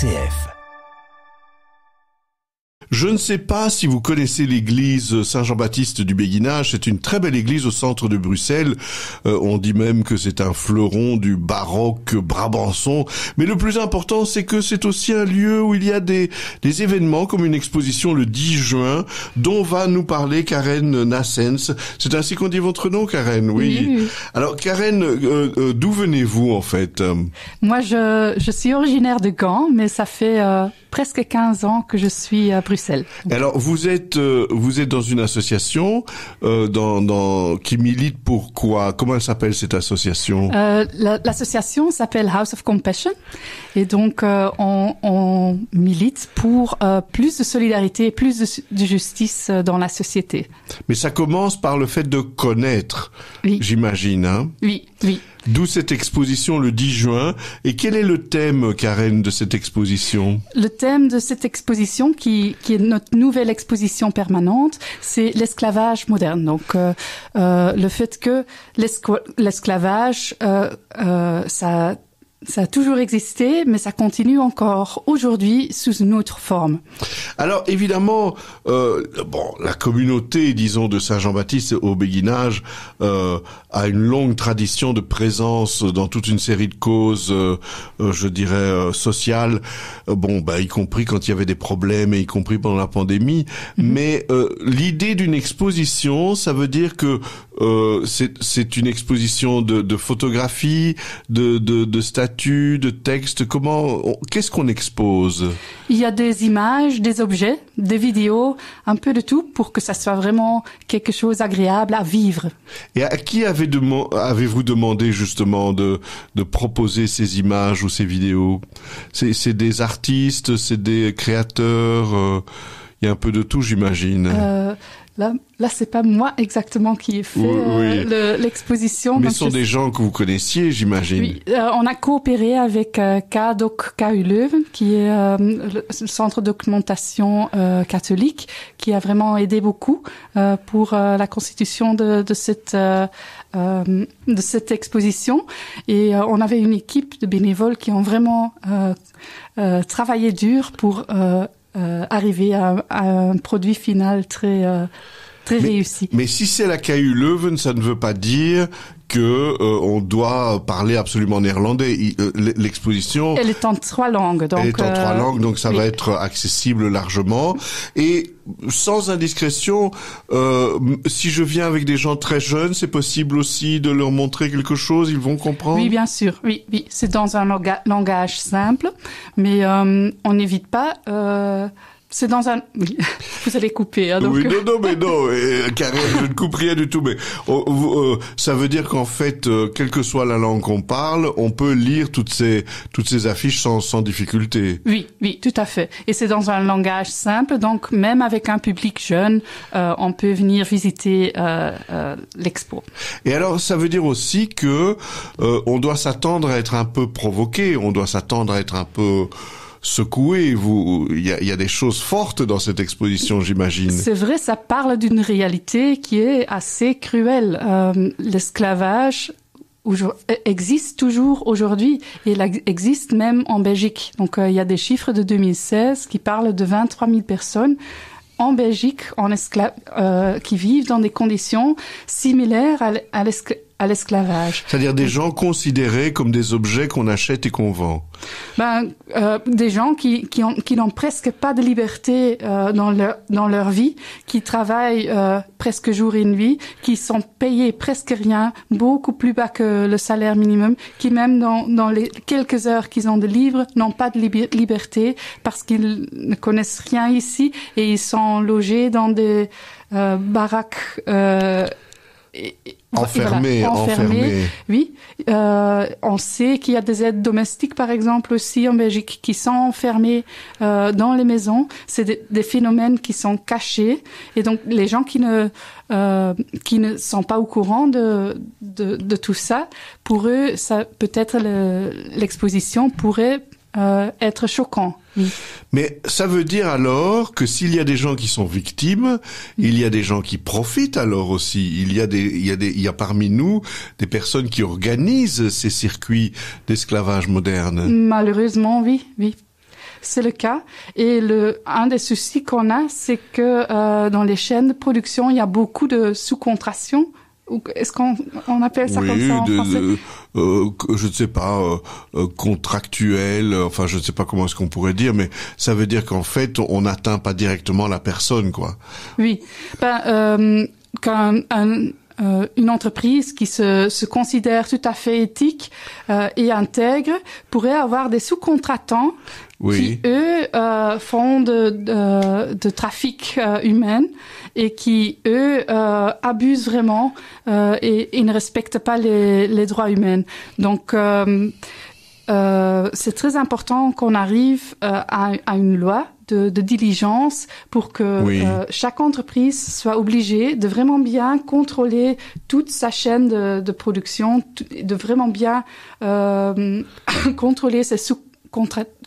CF. Je ne sais pas si vous connaissez l'église Saint-Jean-Baptiste du Béguinage. C'est une très belle église au centre de Bruxelles. Euh, on dit même que c'est un fleuron du baroque brabançon. Mais le plus important, c'est que c'est aussi un lieu où il y a des, des événements comme une exposition le 10 juin dont va nous parler Karen Nassens. C'est ainsi qu'on dit votre nom, Karen, oui. Alors, Karen, euh, euh, d'où venez-vous en fait Moi, je, je suis originaire de Gand, mais ça fait presque 15 ans que je suis à Bruxelles. Alors vous êtes euh, vous êtes dans une association euh, dans, dans, qui milite pour quoi Comment elle s'appelle cette association euh, L'association s'appelle House of Compassion et donc euh, on, on, milite pour euh, plus de solidarité, plus de, justice dans la société. Mais ça commence par le fait de connaître, j'imagine. Hein oui, oui. D'où cette exposition le 10 juin. Et quel est le thème, Karen, de cette exposition Le thème de cette exposition, qui, est notre nouvelle exposition permanente, c'est l'esclavage moderne. Donc, euh, euh, le fait que l'esclavage, euh, ça ça a toujours existé, mais ça continue encore aujourd'hui sous une autre forme. Alors évidemment, bon, la communauté, disons, de Saint Jean-Baptiste au Béguinage a une longue tradition de présence dans toute une série de causes, euh, euh, je dirais euh, sociales. Bon, bah, y compris quand il y avait des problèmes et y compris pendant la pandémie. Mhm. Mais l'idée d'une exposition, ça veut dire que c'est une exposition de, de photographie, de, de, de statues, de textes. Comment, qu'est-ce qu'on expose Il y a des images, des objets, des vidéos, un peu de tout pour que ça soit vraiment quelque chose agréable à vivre. Et à qui avez avez vous demandé justement de, proposer ces images ou ces vidéos c'est, des artistes, c'est des créateurs, euh, il y a un peu de tout, j'imagine. Euh, Là, là, c'est pas moi exactement qui ai fait euh, l'exposition. Mais ce sont des gens que vous connaissiez, j'imagine. Oui, euh, on a coopéré avec euh, KDOC e, qui est euh, le centre de catholique, qui a vraiment aidé beaucoup pour la constitution de, de cette de cette exposition. Et on avait une équipe de bénévoles qui ont vraiment travaillé dur pour euh, arriver à, à, un produit final très euh, Très mais, réussi. Mais si c'est la KU Leuven, ça ne veut pas dire que euh, on doit parler absolument néerlandais. Euh, l'exposition. Elle est en trois langues, donc. Elle est en trois euh, langues, donc ça va être accessible largement. Et sans indiscrétion, si je viens avec des gens très jeunes, c'est possible aussi de leur montrer quelque chose. Ils vont comprendre. Oui, bien sûr. Oui, oui. C'est dans un langage simple, mais on n'évite pas c'est dans un. Oui. Vous allez couper. Hein, donc... Oui, non, non, mais non, et, euh, je ne coupe rien du tout. Mais oh, euh, ça veut dire qu'en fait, euh, quelle que soit la langue qu'on parle, on peut lire toutes ces toutes ces affiches sans sans difficulté. Oui, oui, tout à fait. Et c'est dans un langage simple, donc même avec un public jeune, on peut venir visiter l'expo. Et alors, ça veut dire aussi que on doit s'attendre à être un peu provoqué, on doit s'attendre à être un peu secoué. Vous, il y a, des choses fortes dans cette exposition, j'imagine. C'est vrai, ça parle d'une réalité qui est assez cruelle. Euh, l'esclavage existe toujours aujourd'hui et il existe même en Belgique. Donc euh, il y a des chiffres de 2016 qui parlent de 23 000 personnes en Belgique en esclave euh, qui vivent dans des conditions similaires à, l'esclavage à l'esclavage. C'est-à-dire des gens considérés comme des objets qu'on achète et qu'on vend. Ben, euh, des gens qui qui, ont, qui n'ont presque pas de liberté euh, dans leur dans leur vie, qui travaillent euh, presque jour et nuit, qui sont payés presque rien, beaucoup plus bas que le salaire minimum, qui même dans dans les quelques heures qu'ils ont de libre n'ont pas de liberté parce qu'ils ne connaissent rien ici et ils sont logés dans des euh, baraques euh, enfermé, Oui, euh, on sait qu'il y a des aides domestiques, par exemple, aussi en Belgique, qui sont enfermées euh, dans les maisons. C'est des, phénomènes qui sont cachés, et donc les gens qui ne euh, qui ne sont pas au courant de de, tout ça, pour eux, ça peut-être l'exposition pourrait euh, être choquant. Mais ça veut dire alors que s'il y a des gens qui sont victimes, il y a des gens qui profitent alors aussi. Il y a des, il y a des, il y a parmi nous des personnes qui organisent ces circuits d'esclavage moderne. Malheureusement, oui, oui. C'est le cas. Et le, un des soucis qu'on a, c'est que euh, dans les chaînes de production, il y a beaucoup de sous contractions est-ce qu'on on appelle ça comme ça en français euh, Je ne sais pas, euh, euh, contractuel, enfin je ne sais pas comment est-ce qu'on pourrait dire, mais ça veut dire qu'en fait on n'atteint pas directement la personne, quoi. Oui, ben, quand un, euh, une entreprise qui se, se, considère tout à fait éthique euh, et intègre pourrait avoir des sous-contratants oui. qui, eux, euh, font de, trafic humain et qui, eux, abusent vraiment et, ne respectent pas les, les droits humains. Donc, c'est très important qu'on arrive à, à, une loi de, diligence pour que euh, chaque entreprise soit obligée de vraiment bien contrôler toute sa chaîne de, production, de vraiment bien euh, contrôler ses sous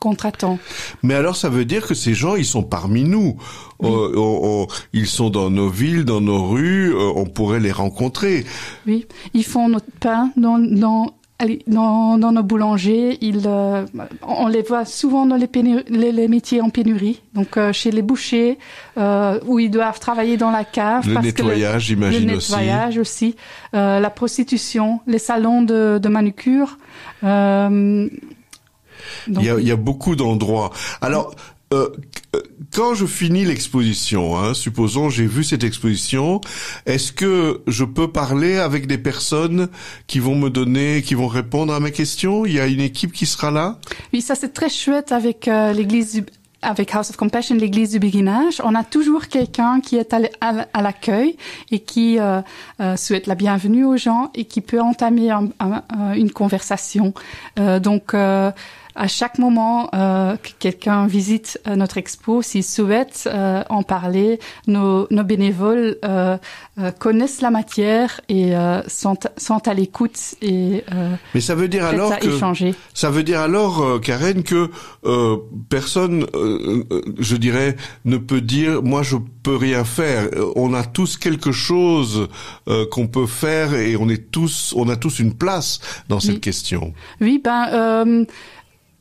contratants Mais alors, ça veut dire que ces gens, ils sont parmi nous. Euh, ils sont dans nos villes, dans nos rues. on pourrait les rencontrer. Oui, ils font notre pain dans, dans dans, nos boulangers, ils, euh, on les voit souvent dans les, métiers en pénurie. Donc euh, chez les bouchers, euh, où ils doivent travailler dans la cave. Le nettoyage, j'imagine aussi. Le nettoyage aussi. la prostitution, les salons de, manucure. il, y a, il, y a, beaucoup d'endroits. Alors, quand je finis l'exposition, hein, supposons j'ai vu cette exposition, est-ce que je peux parler avec des personnes qui vont me donner, qui vont répondre à mes questions Il y a une équipe qui sera là Oui, ça c'est très chouette avec euh, l'église du avec House of Compassion, l'église du béguinage, on a toujours quelqu'un qui est à l'accueil et qui euh, euh, souhaite la bienvenue aux gens et qui peut entamer euh, une conversation. Euh, donc, à chaque moment euh, que quelqu'un visite euh, notre expo, s'il souhaite euh, en parler, nos, nos bénévoles euh, euh connaissent la matière et sont, sont, à l'écoute et mais ça veut dire alors que ça veut dire alors Karen que personne, je dirais, ne peut dire moi je peux rien faire. On a tous quelque chose qu'on peut faire et on est tous, on a tous une place dans cette question. Oui, ben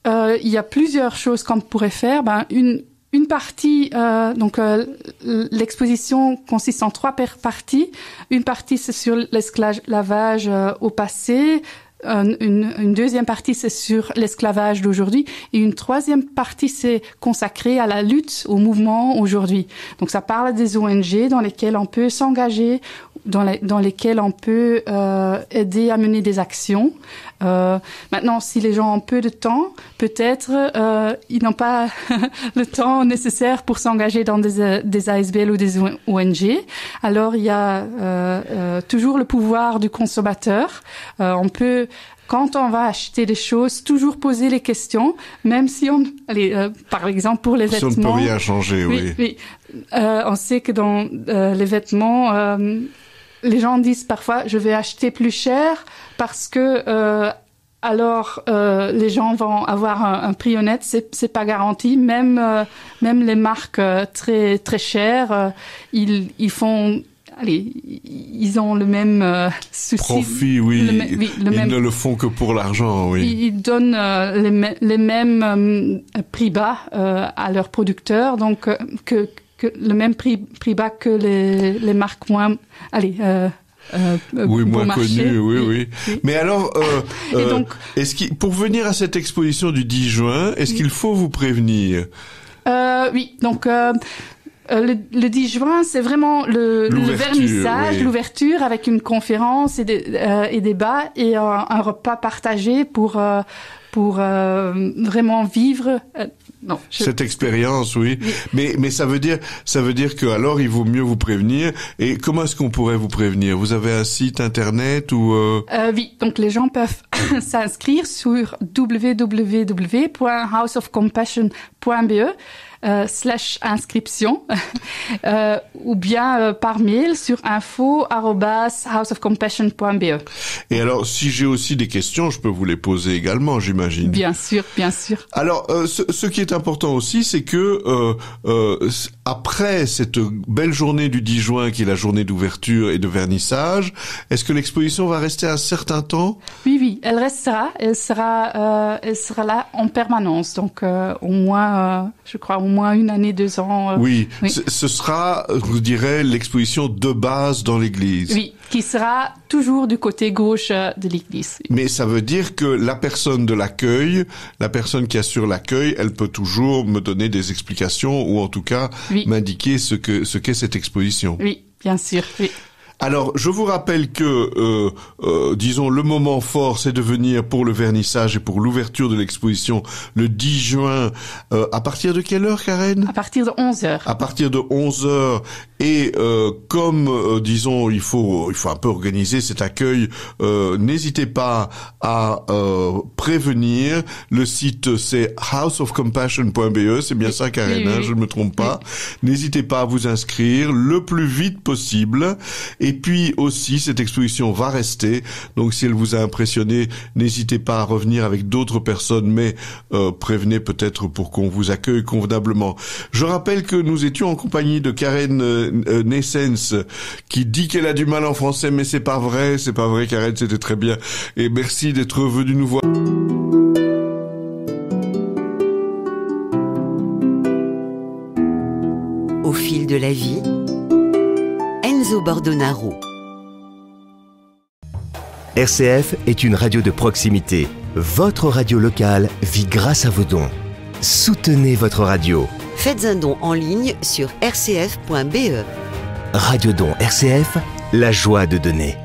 euh, il y a plusieurs choses qu'on pourrait faire. Ben, une, une partie, euh, donc euh, l'exposition consiste en trois parties. Une partie, c'est sur l'esclavage euh, au passé. Une, une, deuxième partie, c'est sur l'esclavage d'aujourd'hui. Et une troisième partie, c'est consacrée à la lutte, au mouvement aujourd'hui. Donc ça parle des ONG dans lesquelles on peut s'engager dans, les, dans lesquelles on peut euh, aider à mener des actions. Euh, maintenant, si les gens ont peu de temps, peut-être euh, ils n'ont pas le temps nécessaire pour s'engager dans des, euh, des, ASBL ou des ONG. Alors, il y a euh, euh, toujours le pouvoir du consommateur. on peut quand on va acheter des choses, toujours poser les questions, même si on, allez, par exemple pour les vêtements. on ne peut rien changer, oui. oui. Euh, on sait que dans les vêtements, les gens disent parfois je vais acheter plus cher parce que euh, alors euh, les gens vont avoir un, prix honnête, c'est c'est pas garanti. Même euh, même les marques très très chères, ils ils font Allez, ils ont le même souci. Profit, oui. ils ne le font que pour l'argent, oui. Ils, donnent les, mêmes prix bas à leurs producteurs, donc que le même prix, prix bas que les, les marques moins, allez, euh, euh moins connu, oui, oui, Mais alors, euh, euh, donc, est-ce pour venir à cette exposition du 10 juin, est-ce qu'il faut vous prévenir Oui, donc. Le, le, 10 juin, c'est vraiment le, vernissage, l'ouverture avec une conférence et, des, et débat et un, repas partagé pour pour vraiment vivre cette expérience, oui. Mais, ça veut dire, ça veut dire que alors il vaut mieux vous prévenir. Et comment est-ce qu'on pourrait vous prévenir Vous avez un site internet ou euh, euh, Oui, donc les gens peuvent s'inscrire sur www.houseofcompassion.be. Euh, slash inscription ou bien par mail sur info@houseofcompassion.be. Et alors, si j'ai aussi des questions, je peux vous les poser également, j'imagine. Bien sûr, bien sûr. Alors, ce, qui est important aussi, c'est que euh, euh, après cette belle journée du 10 juin qui est la journée d'ouverture et de vernissage, est-ce que l'exposition va rester un certain temps Oui, oui, elle restera, elle sera, euh, elle sera là en permanence, donc euh, au moins, euh, je crois, au moins une année, deux ans. Euh, oui, Ce, sera, je dirais, l'exposition de base dans l'église. Oui, qui sera toujours du côté gauche de l'église. Mais ça veut dire que la personne de l'accueil, la personne qui assure l'accueil, elle peut toujours me donner des explications ou en tout cas m'indiquer ce que ce qu'est cette exposition. Oui, bien sûr. Alors, je vous rappelle que, euh, euh, disons, le moment fort, c'est de venir pour le vernissage et pour l'ouverture de l'exposition le 10 juin. Euh, à partir de quelle heure, Karen À partir de 11 heures. À partir de 11 heures. Et comme, disons, il faut, il faut un peu organiser cet accueil, n'hésitez pas à prévenir. Le site, c'est houseofcompassion.be. C'est bien ça, Karen, hein, je ne me trompe pas. N'hésitez pas à vous inscrire le plus vite possible. Et et puis aussi, cette exposition va rester. Donc si elle vous a impressionné, n'hésitez pas à revenir avec d'autres personnes, mais euh, prévenez peut-être pour qu'on vous accueille convenablement. Je rappelle que nous étions en compagnie de Karen euh, euh qui dit qu'elle a du mal en français, mais c'est pas vrai, c'est pas vrai Karen, c'était très bien. Et merci d'être venu nous voir. Au fil de la vie au Bordonaro. RCF est une radio de proximité. Votre radio locale vit grâce à vos dons. Soutenez votre radio. Faites un don en ligne sur rcf.be. Radio Don RCF, la joie de donner.